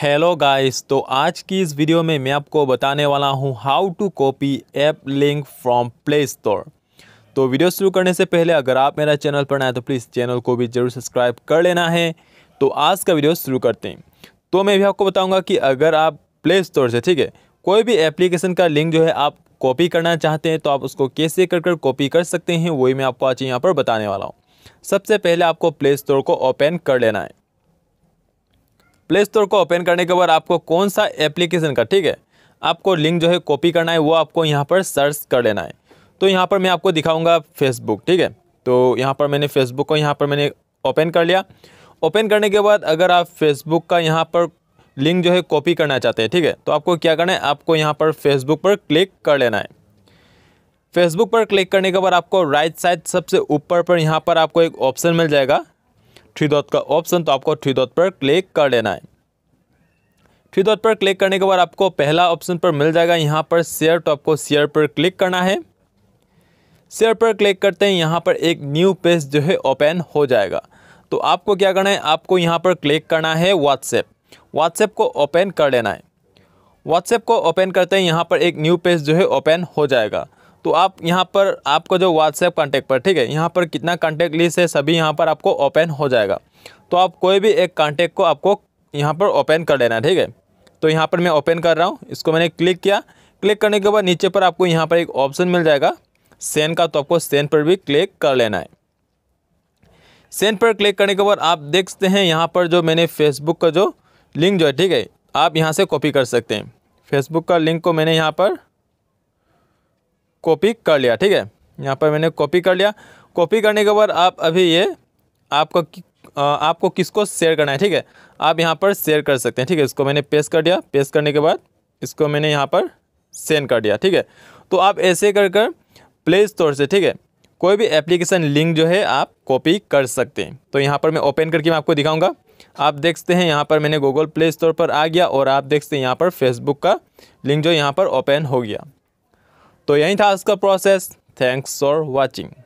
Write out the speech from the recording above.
hello guys तो आज की इस वीडियो में मैं आपको बताने वाला हूं how to copy app link from play store तो वीडियो शुरू करने से पहले अगर आप मेरा चैनल पर है तो प्लीज़ चैनल को भी ज़रूर सब्सक्राइब कर लेना है तो आज का वीडियो शुरू करते हैं तो मैं भी आपको बताऊंगा कि अगर आप प्ले स्टोर से ठीक है कोई भी एप्लीकेशन का लिंक जो है आप कॉपी करना चाहते हैं तो आप उसको कैसे कर कर कॉपी कर सकते हैं वही मैं आपको आज यहाँ पर बताने वाला हूँ सबसे पहले आपको प्ले स्टोर को ओपन कर लेना है प्ले स्टोर को ओपन करने के बाद आपको कौन सा एप्लीकेशन का ठीक है आपको लिंक जो है कॉपी करना है वो आपको यहाँ पर सर्च कर लेना है तो यहाँ पर मैं आपको दिखाऊँगा फेसबुक ठीक है तो यहाँ पर मैंने फेसबुक को यहाँ पर मैंने ओपन कर लिया ओपन करने के बाद अगर आप फेसबुक का यहाँ पर लिंक जो है कॉपी करना चाहते हैं ठीक है तो आपको क्या करना है आपको यहाँ पर फेसबुक पर क्लिक कर लेना है फेसबुक पर क्लिक करने के बाद आपको राइट साइड सबसे ऊपर पर यहाँ पर आपको एक ऑप्शन मिल जाएगा थ्री डॉट का ऑप्शन तो आपको थ्री डॉट पर क्लिक कर लेना है थ्री डॉट पर क्लिक करने के बाद आपको पहला ऑप्शन पर मिल जाएगा यहाँ पर शेयर तो आपको शेयर पर क्लिक करना है शेयर पर क्लिक करते हैं यहाँ पर एक न्यू पेज जो है ओपन हो जाएगा तो आपको क्या करना है आपको यहाँ पर क्लिक करना है व्हाट्सएप व्हाट्सएप को ओपन कर लेना है व्हाट्सएप को ओपन करते हैं यहाँ पर एक न्यू पेज जो है ओपन हो जाएगा तो आप यहाँ पर आपका जो व्हाट्सएप कॉन्टैक्ट पर ठीक है यहाँ पर कितना कॉन्टैक्ट लिस्ट है सभी यहाँ पर आपको ओपन हो जाएगा तो आप कोई भी एक कॉन्टैक्ट को आपको यहाँ पर ओपन कर लेना ठीक है तो यहाँ पर मैं ओपन कर रहा हूँ इसको मैंने क्लिक किया क्लिक करने के बाद नीचे पर आपको यहाँ पर एक ऑप्शन मिल जाएगा सेन का तो आपको सेन पर भी क्लिक कर लेना है सेन पर क्लिक करने के बाद आप देख सकते हैं यहाँ पर जो मैंने फेसबुक का जो लिंक जो है ठीक है आप यहाँ से कॉपी कर सकते हैं फेसबुक का लिंक को मैंने यहाँ पर कॉपी कर लिया ठीक है यहाँ पर मैंने कॉपी कर लिया कॉपी करने के बाद आप अभी ये आपको आपको किसको शेयर करना है ठीक है आप यहाँ पर शेयर कर सकते हैं ठीक है इसको मैंने पेस्ट कर दिया पेस्ट करने के बाद इसको मैंने यहाँ पर सेंड कर दिया ठीक है तो आप ऐसे कर कर प्ले स्टोर से ठीक है कोई भी एप्लीकेशन लिंक जो है आप कॉपी कर सकते हैं तो यहाँ पर मैं ओपन करके मैं आपको दिखाऊंगा आप देखते हैं यहाँ पर मैंने गूगल प्ले स्टोर पर आ गया और आप देखते हैं यहाँ पर फेसबुक का लिंक जो यहाँ पर ओपन हो गया तो यही था आज प्रोसेस थैंक्स फॉर वॉचिंग